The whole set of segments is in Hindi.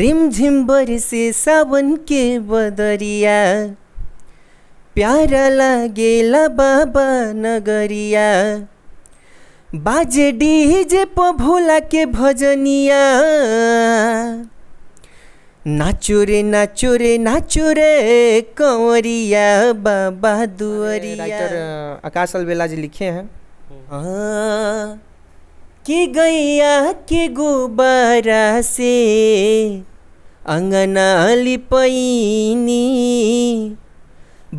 रिमझिम बरसे सावन के बदरिया प्यारा लागेला बाबा नगरिया बाजे डीजे प भोला के भजनिया नाचो रे नाचो रे नाचो रे कंवरिया बाबा दुअरिया आकाश अलबेला जी लिखे हैं हाँ। कि गैया के गुब्बारा से अंगना लिपैनी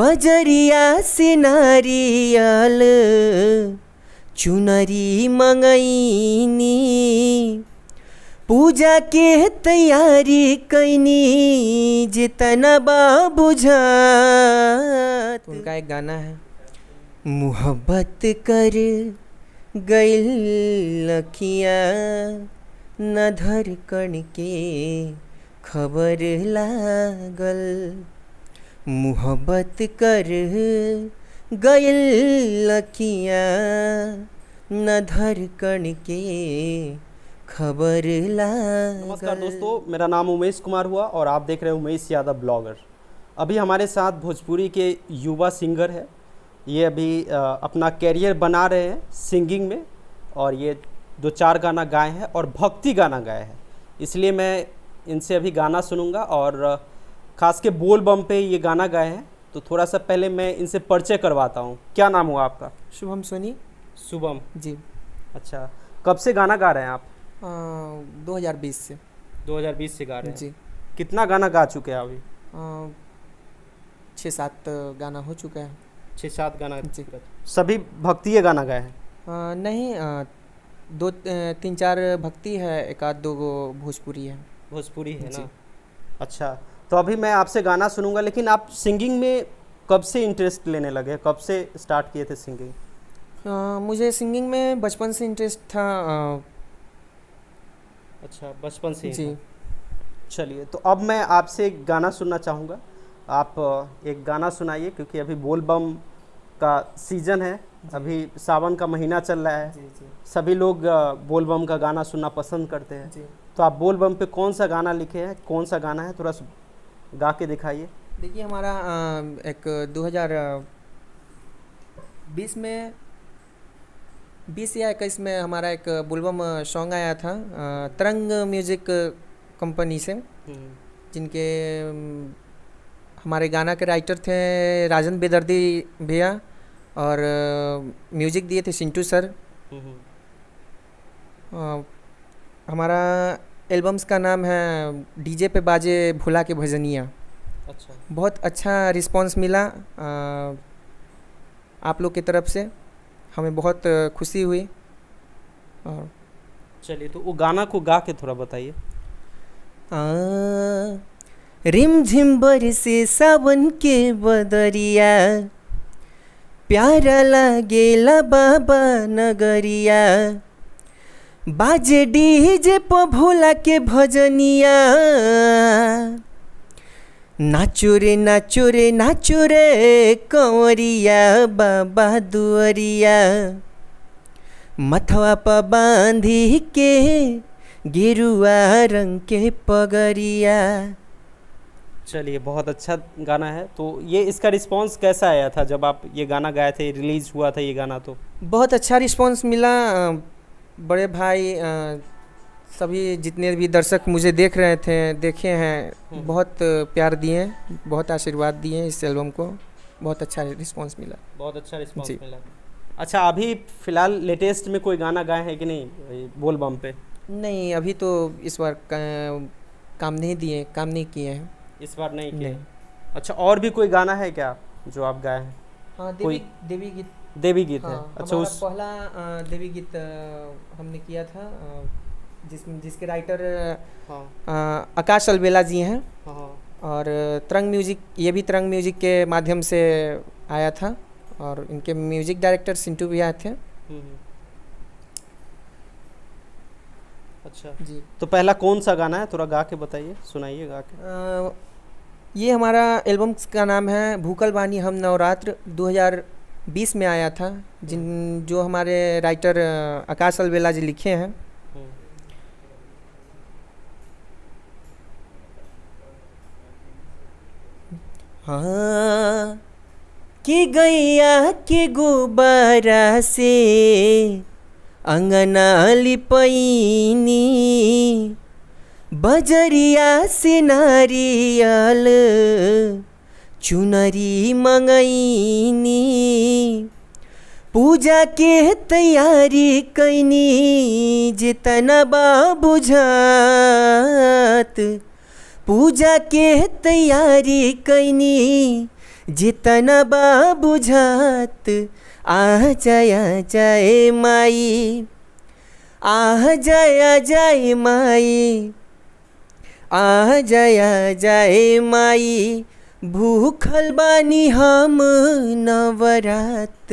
बजरिया से नारियल चुनरी मंगैनी पूजा के तैयारी कैनी जितना बाबुझा उनका एक गाना है मोहब्बत कर गईल न न कण के खबर लागल मोहब्बत कर गईल लखिया न कण के खबर नमस्कार दोस्तों मेरा नाम उमेश कुमार हुआ और आप देख रहे हैं उमेश यादव ब्लॉगर अभी हमारे साथ भोजपुरी के युवा सिंगर है ये अभी अपना कैरियर बना रहे हैं सिंगिंग में और ये दो चार गाना गाए हैं और भक्ति गाना गाए हैं इसलिए मैं इनसे अभी गाना सुनूंगा और ख़ास के बोल बम पे ये गाना गाए हैं तो थोड़ा सा पहले मैं इनसे परिचय करवाता हूँ क्या नाम हुआ आपका शुभम सोनी शुभम जी अच्छा कब से गाना गा रहे हैं आप आ, 2020 से 2020 से गा रहे हैं जी कितना गाना गा चुके हैं अभी छः सात गाना हो चुका है छः सात गाना सभी भक्ति गाना गाए हैं नहीं आ, दो तीन चार भक्ति है एक आध दो भोजपुरी है भोजपुरी है ना अच्छा तो अभी मैं आपसे गाना सुनूंगा लेकिन आप सिंगिंग में कब से इंटरेस्ट लेने लगे कब से स्टार्ट किए थे सिंगिंग आ, मुझे सिंगिंग में बचपन से इंटरेस्ट था आ, अच्छा बचपन से जी चलिए तो अब मैं आपसे गाना सुनना चाहूँगा आप एक गाना सुनाइए क्योंकि अभी बोलबम का सीज़न है अभी सावन का महीना चल रहा है जी, जी। सभी लोग बोलबम का गाना सुनना पसंद करते हैं तो आप बोलबम पे कौन सा गाना लिखे हैं कौन सा गाना है थोड़ा गा के दिखाइए देखिए हमारा एक 2020 में 20 या इक्कीस में हमारा एक बुलबम सॉन्ग आया था तरंग म्यूजिक कंपनी से हम्म। जिनके हमारे गाना के राइटर थे राजन बेदर्दी भैया और म्यूजिक दिए थे सिंटू सर आ, हमारा एल्बम्स का नाम है डीजे पे बाजे भुला के भजनिया अच्छा बहुत अच्छा रिस्पांस मिला आ, आप लोग की तरफ से हमें बहुत खुशी हुई और चलिए तो वो गाना को गा के थोड़ा बताइए रिम झिम बरसे सावन के बदरिया प्यारा लागेला बाबा नगरिया बाजे डीजे प भोला के भजनिया नाचो रे नाचो रे नाचो रे कंवरिया बाबा दुअरिया मथवा प बांधी के गिरुआ रंग के पगरिया चलिए बहुत अच्छा गाना है तो ये इसका रिस्पांस कैसा आया था जब आप ये गाना गाए थे रिलीज़ हुआ था ये गाना तो बहुत अच्छा रिस्पांस मिला बड़े भाई सभी जितने भी दर्शक मुझे देख रहे थे देखे हैं हम्म। बहुत प्यार दिए बहुत आशीर्वाद दिए इस एल्बम को बहुत अच्छा रिस्पांस मिला बहुत अच्छा रिस्पांस मिला अच्छा अभी फ़िलहाल लेटेस्ट में कोई गाना गाए हैं कि नहीं बोलबम पे नहीं अभी तो इस बार का, काम नहीं दिए काम नहीं किए हैं इस बार नहीं किया अच्छा और भी कोई गाना है क्या जो आप गाए हैं हाँ देवी देवी गीत देवी गीत हाँ, है अच्छा उस पहला देवी गीत हमने किया था जिस जिसके राइटर हाँ। आकाश अलबेला जी हैं हाँ।, हाँ। और तरंग म्यूजिक ये भी तरंग म्यूजिक के माध्यम से आया था और इनके म्यूजिक डायरेक्टर सिंटू भी आए थे हम्म, हम्म। अच्छा जी तो पहला कौन सा गाना है थोड़ा गा के बताइए सुनाइए गा के आ, ये हमारा एल्बम का नाम है भूकल वानी हम नवरात्र 2020 में आया था जिन जो हमारे राइटर आकाश अलबेला जी लिखे हैं हाँ कि गैया के गुब्बारा से अंगनाली पैनी बजरिया से नारियल चुनरी मंगैनी पूजा के तैयारी कैनी जितना बाबुझात पूजा के तैयारी कैनी जितना बाबुझात आह जय जय माई आह जय जय माई आह जय जय माई भूखल बानी हम नवरात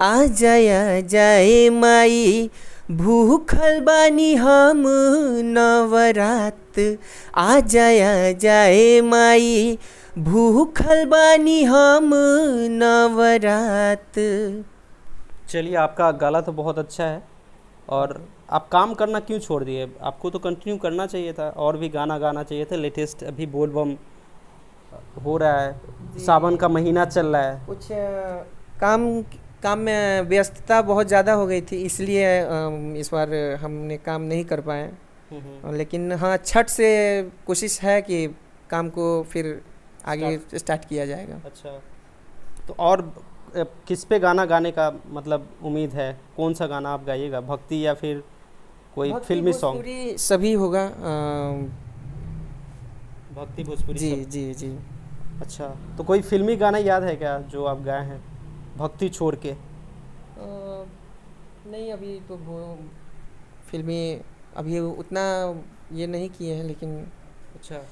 आ जय जय माई भूखल बानी हम नवरात आ जय जय माई भूखल बानी हम नवरात चलिए आपका गाला तो बहुत अच्छा है और आप काम करना क्यों छोड़ दिए आपको तो कंटिन्यू करना चाहिए था और भी गाना गाना चाहिए था लेटेस्ट अभी बोल बम हो रहा है सावन का महीना चल रहा है कुछ काम काम में व्यस्तता बहुत ज़्यादा हो गई थी इसलिए इस बार हमने काम नहीं कर पाए हम्म, हम्म। लेकिन हाँ छठ से कोशिश है कि काम को फिर आगे स्टार्ट किया जाएगा अच्छा तो और किस पे गाना गाने का मतलब उम्मीद है कौन सा गाना आप गाइएगा भक्ति या फिर कोई फिल्मी सॉन्ग सभी होगा भक्ति भोजपुरी जी जी जी अच्छा तो कोई फिल्मी गाना याद है क्या जो आप गाए हैं भक्ति छोड़ के आ, नहीं अभी तो वो फिल्मी अभी उतना ये नहीं किए हैं लेकिन अच्छा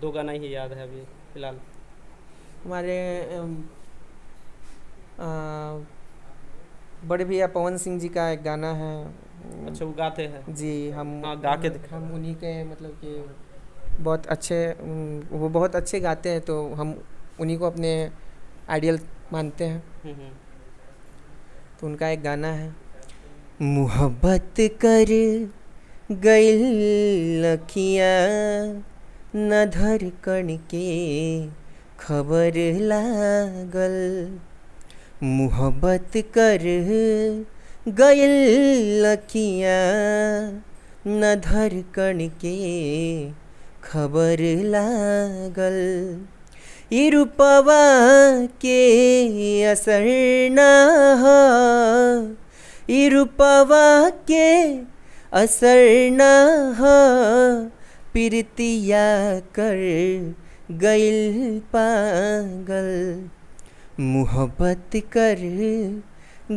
दो गाना ही याद है अभी फ़िलहाल हमारे बड़े भैया पवन सिंह जी का एक गाना है अच्छा वो गाते हैं जी हम आ, हाँ, गा के दिखा हम उन्हीं के मतलब कि बहुत अच्छे वो बहुत अच्छे गाते हैं तो हम उन्हीं को अपने आइडियल मानते हैं हम्म, हम्म। तो उनका एक गाना है मोहब्बत कर गई लखिया न धर के खबर लागल मोहब्बत कर गयल लखिया न धर के खबर लागल ई रूपवा के असर न ई रूपवा के असर न प्रीतिया कर गल पागल मोहब्बत कर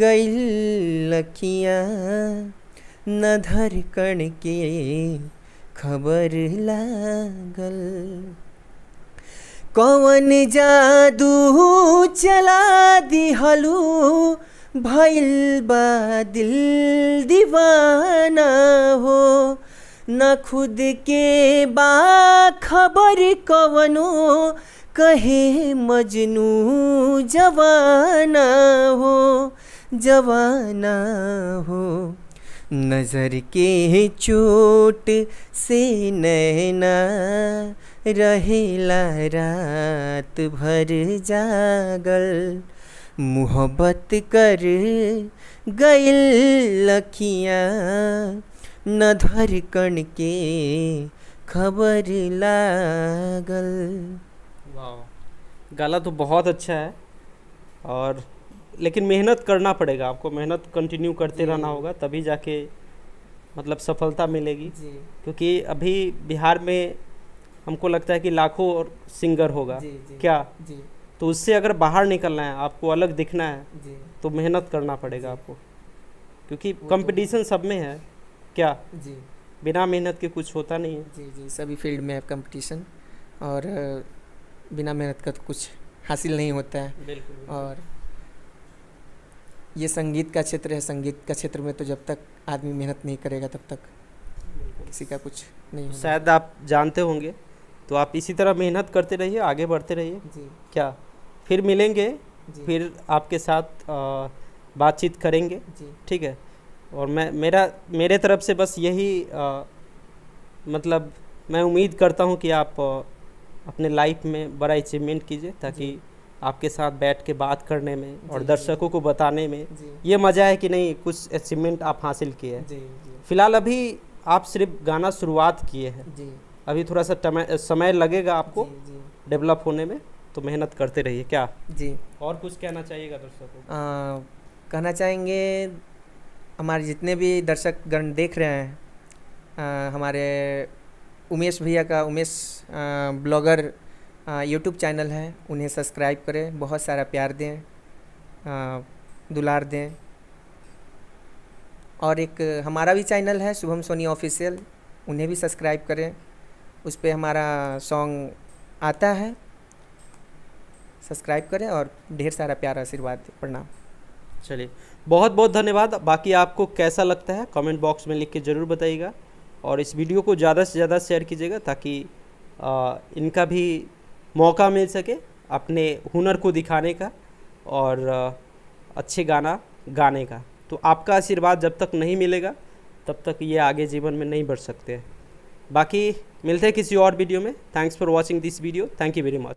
गैल लखिया न कण के खबर लागल कौन जादू चला हलू भैल बा दिल दीवाना हो न खुद के बा खबर कवनो कहे मजनू जवाना हो जवाना हो नज़र के चोट से नैना रहेला रात भर जागल मोहब्बत कर गइल लखिया न धड़कन के खबर लागल वाह गाला तो बहुत अच्छा है और लेकिन मेहनत करना पड़ेगा आपको मेहनत कंटिन्यू करते रहना होगा तभी जाके मतलब सफलता मिलेगी क्योंकि अभी बिहार में हमको लगता है कि लाखों और सिंगर होगा जी, जी, क्या जी। तो उससे अगर बाहर निकलना है आपको अलग दिखना है तो मेहनत करना पड़ेगा आपको क्योंकि कंपटीशन तो सब में है क्या जी बिना मेहनत के कुछ होता नहीं है जी जी सभी फील्ड में है कंपटीशन और बिना मेहनत का तो कुछ हासिल नहीं होता है बिल्कुल, बिल्कुल। और ये संगीत का क्षेत्र है संगीत का क्षेत्र में तो जब तक आदमी मेहनत नहीं करेगा तब तक किसी का कुछ नहीं शायद आप जानते होंगे तो आप इसी तरह मेहनत करते रहिए आगे बढ़ते रहिए क्या फिर मिलेंगे फिर आपके साथ बातचीत करेंगे ठीक है और मैं मेरा मेरे तरफ से बस यही आ, मतलब मैं उम्मीद करता हूँ कि आप अपने लाइफ में बड़ा अचीवमेंट कीजिए ताकि आपके साथ बैठ के बात करने में और दर्शकों को बताने में ये मज़ा है कि नहीं कुछ अचीवमेंट आप हासिल किए हैं फ़िलहाल अभी आप सिर्फ गाना शुरुआत किए हैं अभी थोड़ा सा समय लगेगा आपको डेवलप होने में तो मेहनत करते रहिए क्या जी और कुछ कहना चाहिएगा दर्शकों कहना चाहेंगे हमारे जितने भी दर्शक गण देख रहे हैं आ, हमारे उमेश भैया का उमेश ब्लॉगर यूट्यूब चैनल है उन्हें सब्सक्राइब करें बहुत सारा प्यार दें आ, दुलार दें और एक हमारा भी चैनल है शुभम सोनी ऑफिशियल उन्हें भी सब्सक्राइब करें उस पर हमारा सॉन्ग आता है सब्सक्राइब करें और ढेर सारा प्यार आशीर्वाद प्रणाम चलिए बहुत बहुत धन्यवाद बाकी आपको कैसा लगता है कमेंट बॉक्स में लिख के ज़रूर बताइएगा और इस वीडियो को ज़्यादा से ज़्यादा शेयर कीजिएगा ताकि आ, इनका भी मौका मिल सके अपने हुनर को दिखाने का और अच्छे गाना गाने का तो आपका आशीर्वाद जब तक नहीं मिलेगा तब तक ये आगे जीवन में नहीं बढ़ सकते बाकी मिलते हैं किसी और वीडियो में thanks for watching this video thank you very much